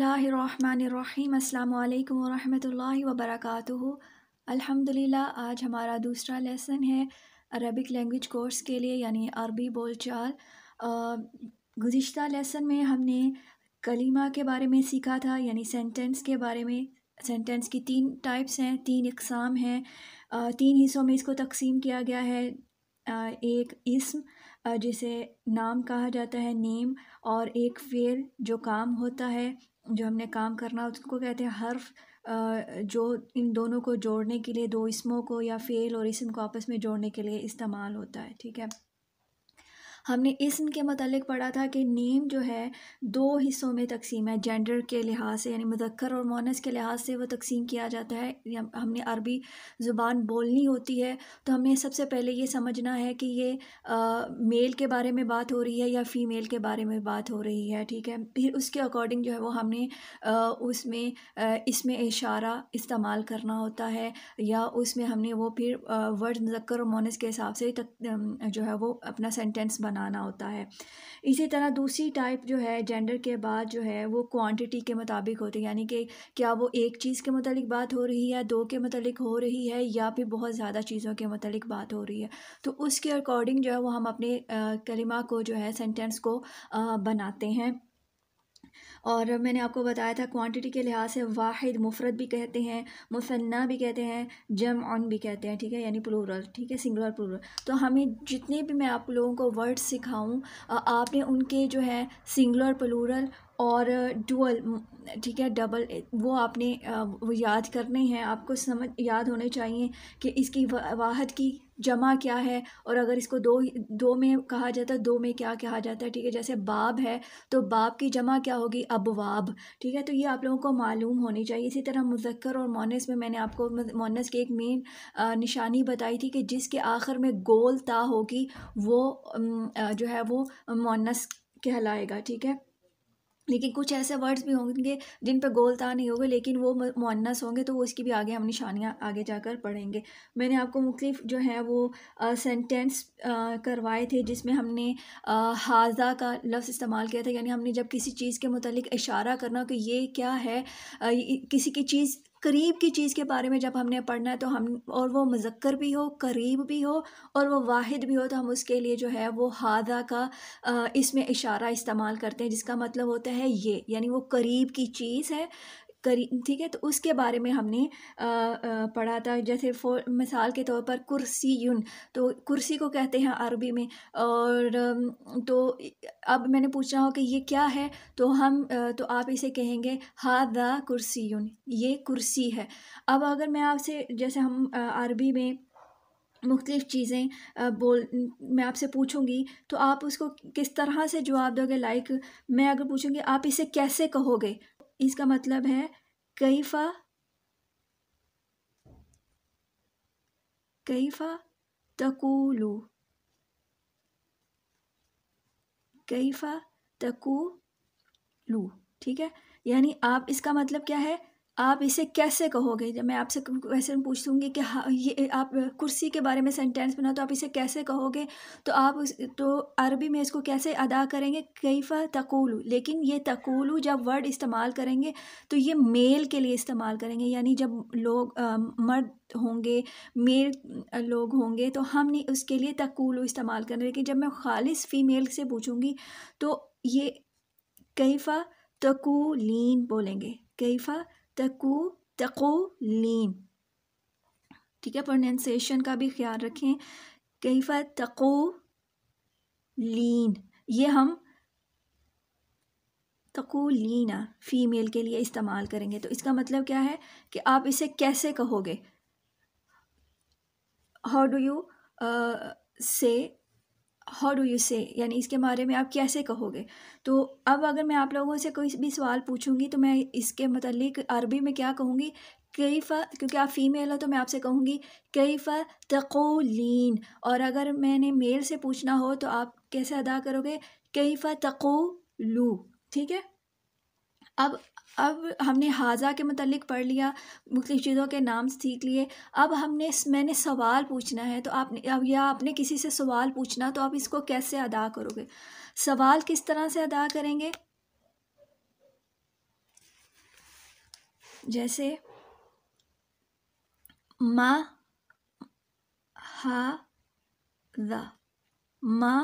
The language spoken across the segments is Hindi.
बसमीम् अल्लाम वरहमल वबरक अल्हम्दुलिल्लाह आज हमारा दूसरा लेसन है अरबिक लैंग्वेज कोर्स के लिए यानी अरबी बोलचाल गुज्त लेसन में हमने कलीमा के बारे में सीखा था यानी सेंटेंस के बारे में सेंटेंस की तीन टाइप्स हैं तीन इकसाम हैं तीन हिस्सों में इसको तकसीम किया गया है एक इसम जिसे नाम कहा जाता है नेम और एक फेल जो काम होता है जो हमने काम करना उसको कहते हैं हर्फ जो इन दोनों को जोड़ने के लिए दो इसमों को या फ़ेल और इसम को आपस में जोड़ने के लिए इस्तेमाल होता है ठीक है हमने इसम के मतलब पढ़ा था कि नेम जो है दो हिस्सों में तकसीम है जेंडर के लिहाज से यानी मुदक्र और मोनस के लिहाज से वो तकसीम किया जाता है हमने अरबी ज़ुबान बोलनी होती है तो हमें सबसे पहले ये समझना है कि ये आ, मेल के बारे में बात हो रही है या फ़ीमेल के बारे में बात हो रही है ठीक है फिर उसके अकॉर्डिंग जो है वो हमने आ, उसमें इसमें इशारा इस्तेमाल करना होता है या उसमें हमने वो फिर वर्ड मुदक्र और मोनस के हिसाब से तक, जो है वो अपना सेंटेंस बनाना होता है इसी तरह दूसरी टाइप जो है जेंडर के बाद जो है वो क्वांटिटी के मुताबिक होती है यानी कि क्या वो एक चीज़ के मतलब बात हो रही है दो के मतलब हो रही है या फिर बहुत ज़्यादा चीज़ों के मतलब बात हो रही है तो उसके अकॉर्डिंग जो है वो हम अपने कलिमा को जो है सेंटेंस को बनाते हैं और मैंने आपको बताया था क्वांटिटी के लिहाज से वाहिद मुफरत भी कहते हैं मुसन्ना भी कहते हैं जम ऑन भी कहते हैं ठीक है यानी प्लूरल ठीक है सिंगुलर प्लूरल तो हमें जितने भी मैं आप लोगों को वर्ड्स सिखाऊँ आपने उनके जो है सिंगुलर प्लूरल और डुअल ठीक है डबल वो आपने वो याद करने हैं आपको समझ याद होने चाहिए कि इसकी वाहद की जमा क्या है और अगर इसको दो दो में कहा जाता है दो में क्या कहा जाता है ठीक है जैसे बाब है तो बाब की जमा क्या होगी अबवाब ठीक है तो ये आप लोगों को मालूम होनी चाहिए इसी तरह मुजक्कर और मोनस में मैंने आपको मोनस की एक मेन निशानी बताई थी कि जिसके आखिर में गोल ता होगी वो जो है वो मोनस कहलाएगा ठीक है लेकिन कुछ ऐसे वर्ड्स भी होंगे जिन पर गोलता नहीं होगा लेकिन वो मुन्नस होंगे तो वो इसकी भी आगे हम निशानियाँ आगे जाकर पढ़ेंगे मैंने आपको मुख्तफ जो है वो सेंटेंस करवाए थे जिसमें हमने हाजा का लफ्ज़ इस्तेमाल किया था यानी हमने जब किसी चीज़ के मतलब इशारा करना कि ये क्या है आ, किसी की चीज़ करीब की चीज़ के बारे में जब हमने पढ़ना है तो हम और वो मुजक्कर भी हो करीब भी हो और वो वाहिद भी हो तो हम उसके लिए जो है वो हादा का इसमें इशारा इस्तेमाल करते हैं जिसका मतलब होता है ये यानी वो करीब की चीज़ है करी ठीक है तो उसके बारे में हमने आ, आ, पढ़ा था जैसे मिसाल के तौर पर कुर्सी यून तो कुर्सी को कहते हैं अरबी में और तो अब मैंने पूछा हो कि ये क्या है तो हम तो आप इसे कहेंगे हादा कुर्सी यून ये कुर्सी है अब अगर मैं आपसे जैसे हम अरबी में मुख्तलिफ़ चीज़ें बोल मैं आपसे पूछूंगी तो आप उसको किस तरह से जवाब दोगे लाइक मैं अगर पूछूंगी आप इसे कैसे कहोगे इसका मतलब है कैफा कैफा तकूलू कैफा तकूलू ठीक है यानी आप इसका मतलब क्या है आप इसे कैसे कहोगे जब मैं आपसे क्वेश्चन पूछ दूँगी कि हाँ ये आप कुर्सी के बारे में सेंटेंस बनाओ तो आप इसे कैसे कहोगे तो आप उस तो अरबी में इसको कैसे अदा करेंगे कैफ़ा तकूलू लेकिन ये तकूलू जब वर्ड इस्तेमाल करेंगे तो ये मेल के लिए इस्तेमाल करेंगे यानी जब लोग आ, मर्द होंगे मेल लोग होंगे तो हम नहीं उसके लिए तकूलू इस्तेमाल करें लेकिन जब मैं खालिस फ़ीमेल से पूछूँगी तो ये कैफ़ा तकूलीन बोलेंगे कैफ़ा तकू तको लीन ठीक है प्रोनाउंसिएशन का भी ख्याल रखें कैफा तको लीन ये हम लीना हाँ, फ़ीमेल के लिए इस्तेमाल करेंगे तो इसका मतलब क्या है कि आप इसे कैसे कहोगे how do you say how do you say यानी इसके बारे में आप कैसे कहोगे तो अब अगर मैं आप लोगों से कोई भी सवाल पूछूंगी तो मैं इसके मतलब अरबी में क्या कहूँगी कई क्योंकि आप फ़ीमेल हो तो मैं आपसे कहूँगी कई फ़ा तकोलिन और अगर मैंने मेल से पूछना हो तो आप कैसे अदा करोगे कई तको लू ठीक है अब अब हमने हाजा के मतलब पढ़ लिया मुख्तु चीज़ों के नाम सीख लिए अब हमने मैंने सवाल पूछना है तो आपने अब या आपने किसी से सवाल पूछना तो आप इसको कैसे अदा करोगे सवाल किस तरह से अदा करेंगे जैसे मा हा दा मा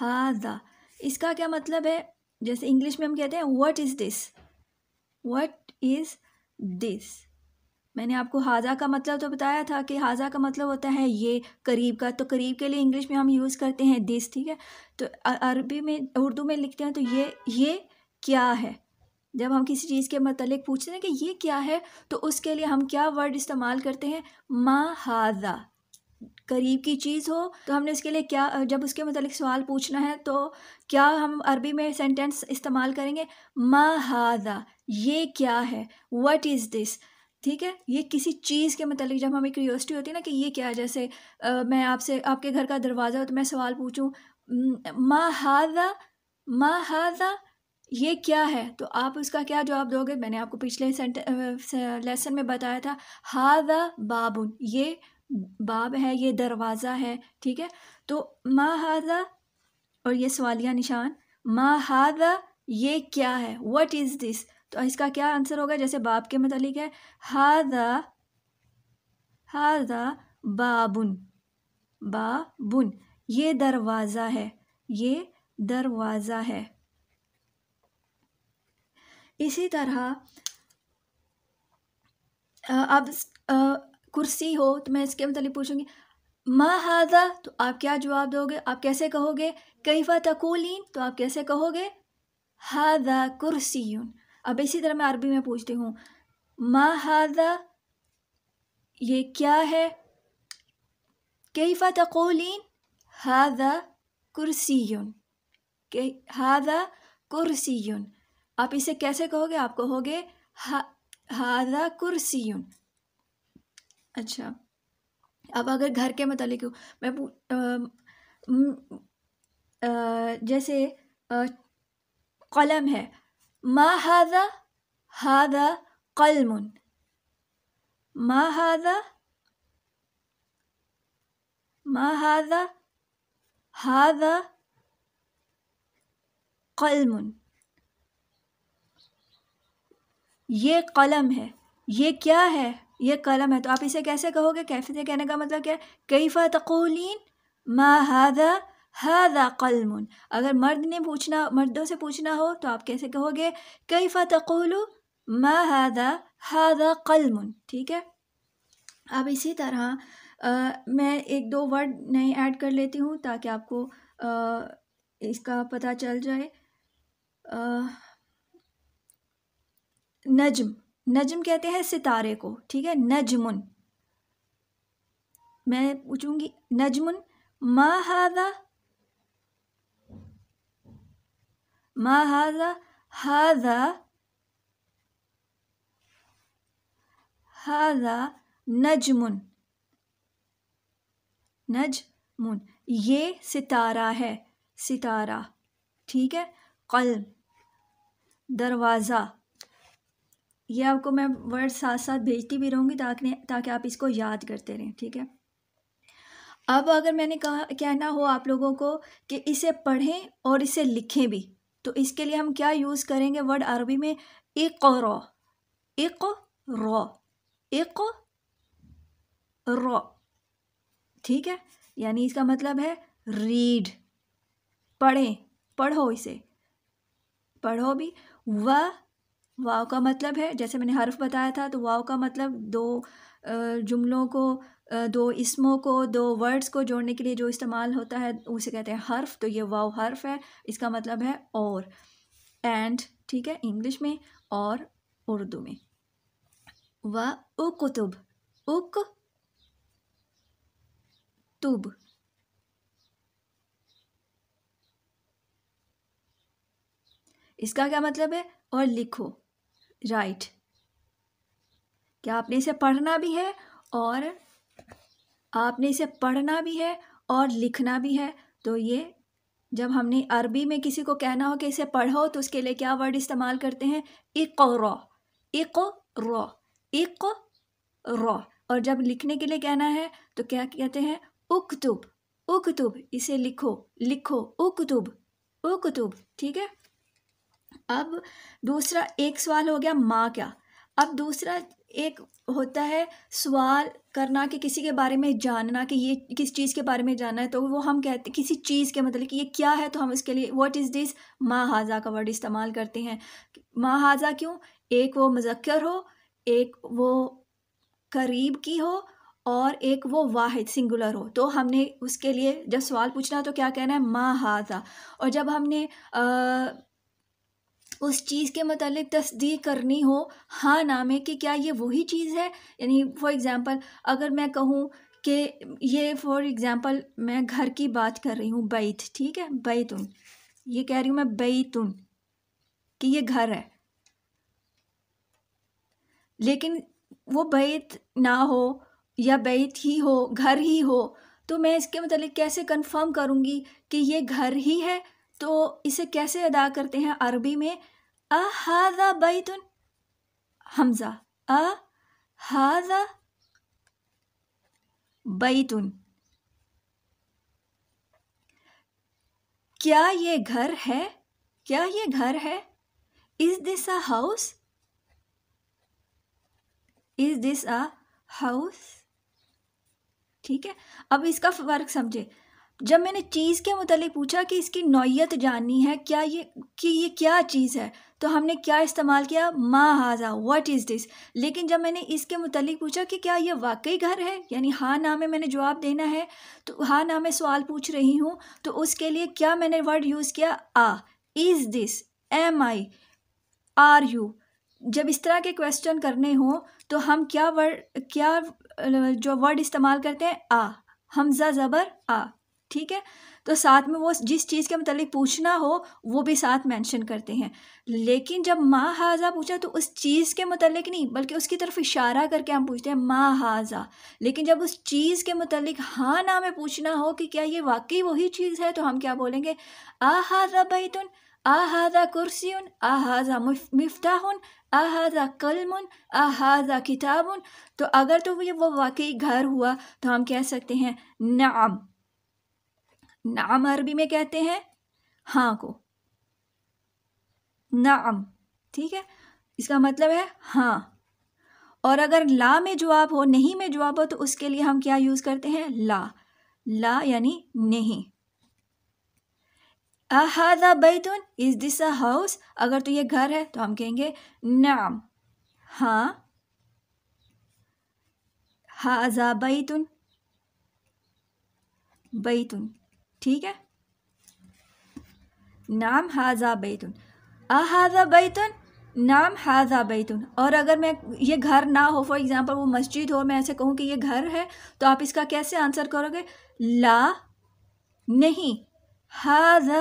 हा दा इसका क्या मतलब है जैसे इंग्लिश में हम कहते हैं what is this what is this मैंने आपको हाजा का मतलब तो बताया था कि हाजा का मतलब होता है ये करीब का तो करीब के लिए इंग्लिश में हम यूज़ करते हैं दिस ठीक है तो अरबी में उर्दू में लिखते हैं तो ये ये क्या है जब हम किसी चीज़ के मतलब पूछते हैं कि ये क्या है तो उसके लिए हम क्या वर्ड इस्तेमाल करते हैं मा हाजा करीब की चीज़ हो तो हमने इसके लिए क्या जब उसके मतलब सवाल पूछना है तो क्या हम अरबी में सेंटेंस इस्तेमाल करेंगे महादा ये क्या है वट इज़ दिस ठीक है ये किसी चीज़ के मतलब जब हमें क्यूरियोसिटी होती है ना कि ये क्या है जैसे आ, मैं आपसे आपके घर का दरवाज़ा हो तो मैं सवाल पूछूँ महादा महादा ये क्या है तो आप उसका क्या जवाब दोगे मैंने आपको पिछले सेंट लेसन में बताया था हादा बाबुन ये बाब है ये दरवाज़ा है ठीक है तो मा हादा और ये सवालिया निशान मा हादा ये क्या है वट इज़ दिस तो इसका क्या आंसर होगा जैसे बाब के मतलब है हादा हादा बाबुन बाबुन ये दरवाज़ा है ये दरवाज़ा है इसी तरह अब कुर्सी हो तो मैं इसके मतलब पूछूंगी महादा तो आप क्या जवाब दोगे आप कैसे कहोगे कैफा तकोलिन तो आप कैसे कहोगे हादा कुर्सी अब इसी तरह मैं अरबी में पूछती हूँ महादा हादा ये क्या है कैफा तकोलिन हादा कुर्सीन हादा कुर्सी आप इसे कैसे कहोगे आप कहोगे हादा कुर्सी अच्छा अब अगर घर के मतलब मैं पू जैसे कलम है मा हादा हादा कलमुन मा हादा मा हादा हादा कलमुन ये कलम है ये क्या है ये कलम है तो आप इसे कैसे कहोगे कैफियत कहने का मतलब क्या है कैफ़ तकोलिन मा हादा कलम अगर मर्द ने पूछना मर्दों से पूछना हो तो आप कैसे कहोगे कैफा तकोलू मा हादा कलम ठीक है अब इसी तरह आ, मैं एक दो वर्ड नए ऐड कर लेती हूँ ताकि आपको आ, इसका पता चल जाए आ, नजम नजम कहते हैं सितारे को ठीक है नजमुन मैं पूछूंगी नजमुन महादा महादा हादा हादा हाजा नजमुन नजमुन ये सितारा है सितारा ठीक है कल दरवाज़ा ये आपको मैं वर्ड साथ साथ भेजती भी रहूँगी ताकि ताकि आप इसको याद करते रहें ठीक है अब अगर मैंने कहा कहना हो आप लोगों को कि इसे पढ़ें और इसे लिखें भी तो इसके लिए हम क्या यूज़ करेंगे वर्ड अरबी में एक रॉ एक रॉ एक रॉ ठीक है यानी इसका मतलब है रीड पढ़ें पढ़ो इसे पढ़ो भी व वाव का मतलब है जैसे मैंने हर्फ बताया था तो वाव का मतलब दो जुमलों को दो इसमों को दो वर्ड्स को जोड़ने के लिए जो इस्तेमाल होता है उसे कहते हैं हर्फ तो ये वाव हर्फ है इसका मतलब है और एंड ठीक है इंग्लिश में और उर्दू में व उकुतुब उक तुब इसका क्या मतलब है और लिखो राइट क्या आपने इसे पढ़ना भी है और आपने इसे पढ़ना भी है और लिखना भी है तो ये जब हमने अरबी में किसी को कहना हो कि इसे पढ़ो तो उसके लिए क्या वर्ड इस्तेमाल करते हैं इको इक रॉ इक रॉ और जब लिखने के लिए कहना है तो क्या कहते हैं उकतुब उकतुब इसे लिखो लिखो उकतुब उकतुब ठीक है अब दूसरा एक सवाल हो गया माँ क्या अब दूसरा एक होता है सवाल करना कि किसी के बारे में जानना कि ये किस चीज़ के बारे में जानना है तो वो हम कहते किसी चीज़ के मतलब कि ये क्या है तो हम इसके लिए व्हाट इज़ दिस माँ हाजा का वर्ड इस्तेमाल करते हैं माँ हाजा क्यों एक वो मज़क्र हो एक वो करीब की हो और एक वो वाहिद सिंगुलर हो तो हमने उसके लिए जब सवाल पूछना तो क्या कहना है माँ हाजा और जब हमने आ, उस चीज़ के मतलब तस्दीक करनी हो हाँ ना में कि क्या ये वही चीज़ है यानी फॉर एग्ज़ाम्पल अगर मैं कहूँ कि ये फॉर एग्ज़ाम्पल मैं घर की बात कर रही हूँ बैत ठीक है बैतुन ये कह रही हूँ मैं बैतुन कि ये घर है लेकिन वो बैत ना हो या बैत ही हो घर ही हो तो मैं इसके मतलब कैसे कंफर्म करूँगी कि ये घर ही है तो इसे कैसे अदा करते हैं अरबी में अ हाजा बैतुन हमज़ा अ हाजा बैतुन क्या ये घर है क्या ये घर है is this a house is this a house ठीक है अब इसका फर्क समझे जब मैंने चीज़ के मतलब पूछा कि इसकी नौीयत जाननी है क्या ये कि ये क्या चीज़ है तो हमने क्या इस्तेमाल किया मा हाजा वट इज़ दिस लेकिन जब मैंने इसके मतलब पूछा कि क्या ये वाकई घर है यानी हाँ ना में मैंने जवाब देना है तो हाँ ना मैं सवाल पूछ रही हूँ तो उसके लिए क्या मैंने वर्ड यूज़ किया आ is this am I are you जब इस तरह के क्वेश्चन करने हों तो हम क्या वर्ड क्या जो वर्ड इस्तेमाल करते हैं आ हमजा ज़बर आ ठीक है तो साथ में वो जिस चीज़ के मतलब पूछना हो वो भी साथ मेंशन करते हैं लेकिन जब माँ हाजा पूछा तो उस चीज़ के मतलब नहीं बल्कि उसकी तरफ इशारा करके हम पूछते हैं माँ हाजा लेकिन जब उस चीज़ के मतलब हाँ ना में पूछना हो कि क्या ये वाकई वही चीज़ है तो हम क्या बोलेंगे आ हाजा बैतुन आ हाजा कुर्सीन आ हाजा मिफ्ताहन आहाजा कलमन किताब किताबन तो अगर तो ये वो वाकई घर हुआ तो हम कह सकते हैं नाम नाम अरबी में कहते हैं हाँ को नाम ठीक है इसका मतलब है हाँ और अगर ला में जवाब हो नहीं में जवाब हो तो उसके लिए हम क्या यूज़ करते हैं ला ला यानी नहीं अहदा बैतुन इज़ दिस अ हाउस अगर तो ये घर है तो हम कहेंगे नाम हाँ हाजा बैतुन बैतुन ठीक है नाम हाजा बैतुन अहाजा बैतुन नाम हाजा बैतुन और अगर मैं ये घर ना हो फॉर एग्ज़ाम्पल वो मस्जिद हो मैं ऐसे कहूँ कि ये घर है तो आप इसका कैसे आंसर करोगे ला नहीं हाजा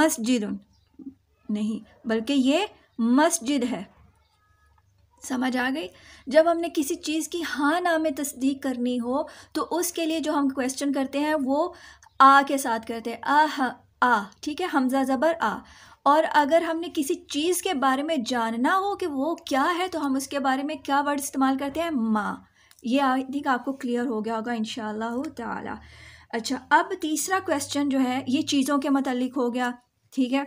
मस्जिद नहीं बल्कि ये मस्जिद है समझ आ गई जब हमने किसी चीज़ की हाँ ना में तस्दीक करनी हो तो उसके लिए जो हम क्वेश्चन करते हैं वो आ के साथ करते हैं आ ह, आ ठीक है हमजा ज़बर आ और अगर हमने किसी चीज़ के बारे में जानना हो कि वो क्या है तो हम उसके बारे में क्या वर्ड इस्तेमाल करते हैं माँ ये आई थिंक आपको क्लियर हो गया होगा इन ताला अच्छा अब तीसरा क्वेश्चन जो है ये चीज़ों के मतलब हो गया ठीक है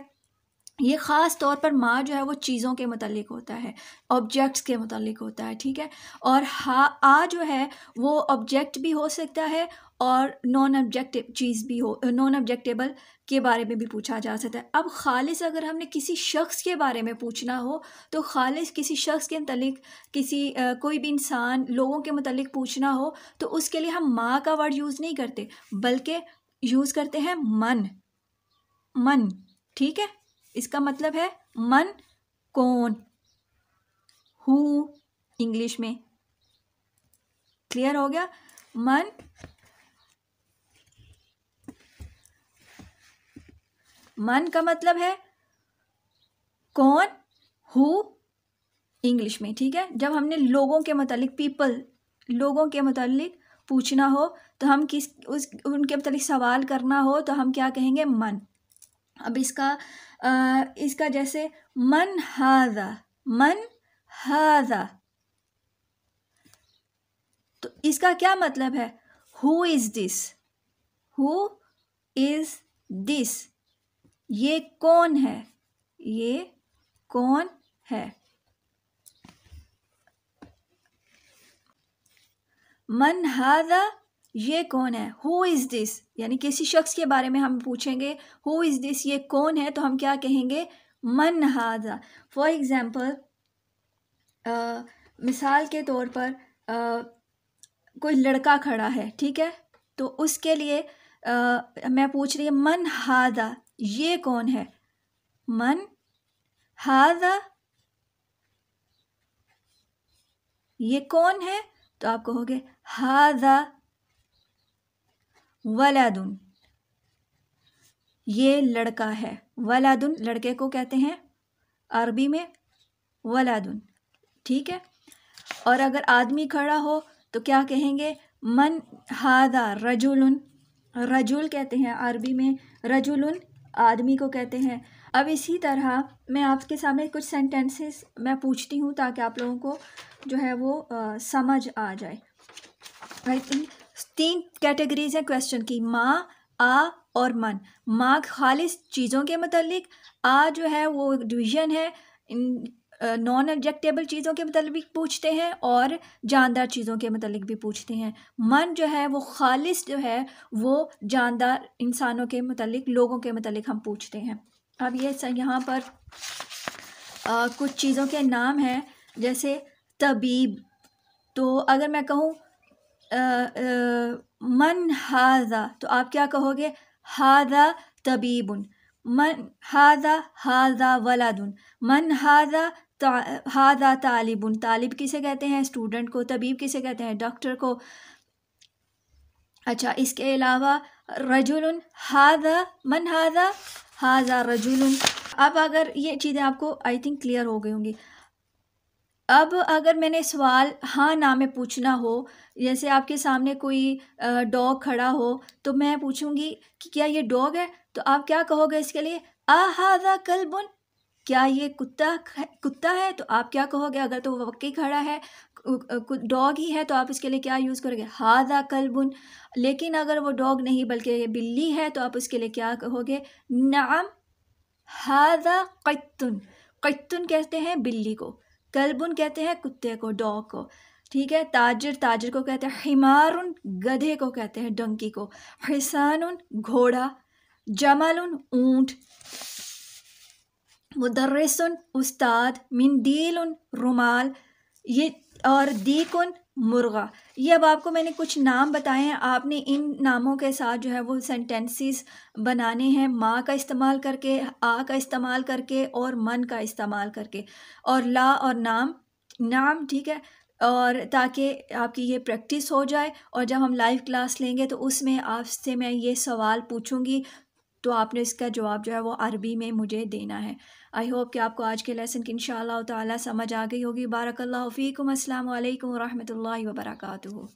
ये ख़ास तौर पर माँ जो है वो चीज़ों के मतलब होता है ऑब्जेक्ट्स के मतलब होता है ठीक है और हा आ जो है वो ऑब्जेक्ट भी हो सकता है और नॉन ऑब्जेक्टिव चीज़ भी हो नॉन ऑब्जेक्टेबल के बारे में भी पूछा जा सकता है अब खालिस अगर हमने किसी शख्स के बारे में पूछना हो तो खालिस किसी शख्स के मतलब किसी आ, कोई भी इंसान लोगों के मतलब पूछना हो तो उसके लिए हम माँ का वर्ड यूज़ नहीं करते बल्कि यूज़ करते हैं मन मन ठीक है इसका मतलब है मन कौन हु इंग्लिश में क्लियर हो गया मन मन का मतलब है कौन हु इंग्लिश में ठीक है जब हमने लोगों के मतलब पीपल लोगों के मतलब पूछना हो तो हम किस उस उनके मतलब सवाल करना हो तो हम क्या कहेंगे मन अब इसका आ, इसका जैसे मन हाजा मन हाजा तो इसका क्या मतलब है who is this who is this ये कौन है ये कौन है मन हादा ये कौन है हु इज़ दिस यानी किसी शख्स के बारे में हम पूछेंगे हु इज़ दिस ये कौन है तो हम क्या कहेंगे मन हाजा फॉर एग्ज़ाम्पल मिसाल के तौर पर uh, कोई लड़का खड़ा है ठीक है तो उसके लिए uh, मैं पूछ रही हूँ मन हाजा ये कौन है मन हाजा ये कौन है तो आप कहोगे हाजा वलादुन ये लड़का है वलादुन लड़के को कहते हैं अरबी में वलादुन ठीक है और अगर आदमी खड़ा हो तो क्या कहेंगे मन हादा रजुलन रजुल कहते हैं अरबी में रजुलन आदमी को कहते हैं अब इसी तरह मैं आपके सामने कुछ सेंटेंसेस मैं पूछती हूँ ताकि आप लोगों को जो है वो आ, समझ आ जाए आई थिंक तीन कैटेगरीज हैं क्वेश्चन की माँ आ और मन माँ खालिश चीज़ों के मतलब आ जो है वो डिवीजन है नॉन ऑब्जेक्टेबल चीज़ों के मतलब भी पूछते हैं और जानदार चीज़ों के मतलब भी पूछते हैं मन जो है वो खालिश जो है वो जानदार इंसानों के मतलब लोगों के मतलब हम पूछते हैं अब ये यहाँ पर आ, कुछ चीज़ों के नाम हैं जैसे तबीब तो अगर मैं कहूँ मन हाज़ा तो आप क्या कहोगे हाज़ा तबीबन मन हाज़ा हाज़ा वलादुन मन हाज़ा ता तालिबन तालिबुन तालिब किसे कहते हैं स्टूडेंट को तबीब किसे कहते हैं डॉक्टर को अच्छा इसके अलावा रजुल हाजा मन हाजा हाजा रजुल अब अगर ये चीज़ें आपको आई थिंक क्लियर हो गई होंगी अब अगर मैंने सवाल हाँ ना में पूछना हो जैसे आपके सामने कोई डॉग खड़ा हो तो मैं पूछूंगी कि क्या ये डॉग है तो आप क्या कहोगे इसके लिए आहादा हाजा कलबुन क्या ये कुत्ता कुत्ता है तो आप क्या कहोगे अगर तो वक्की खड़ा है डॉग ही है तो आप इसके लिए क्या यूज़ करोगे हादा कलबुन लेकिन अगर वो डॉग नहीं बल्कि बिल्ली है तो आप उसके लिए क्या कहोगे नाम हादा कत्तुन कत्तुन कहते हैं बिल्ली को कलबुन कहते हैं कुत्ते को डॉग को ठीक है ताजिर ताजर को कहते हैं उन गधे को कहते हैं डंकी को उन घोड़ा उन ऊंट मुदरसन उस्ताद मिंदील रुमाल ये और दी कन मुर्गा ये अब आपको मैंने कुछ नाम बताए हैं आपने इन नामों के साथ जो है वो सेंटेंसेस बनाने हैं माँ का इस्तेमाल करके आ का इस्तेमाल करके और मन का इस्तेमाल करके और ला और नाम नाम ठीक है और ताकि आपकी ये प्रैक्टिस हो जाए और जब हम लाइव क्लास लेंगे तो उसमें आपसे मैं ये सवाल पूछूंगी तो आपने इसका जवाब जो है वो अरबी में मुझे देना है आई होप कि आपको आज के लेसन की इन ताला समझ आ गई होगी बारकल्ला फ़ीकम अल्लाम वरहमल वबरकू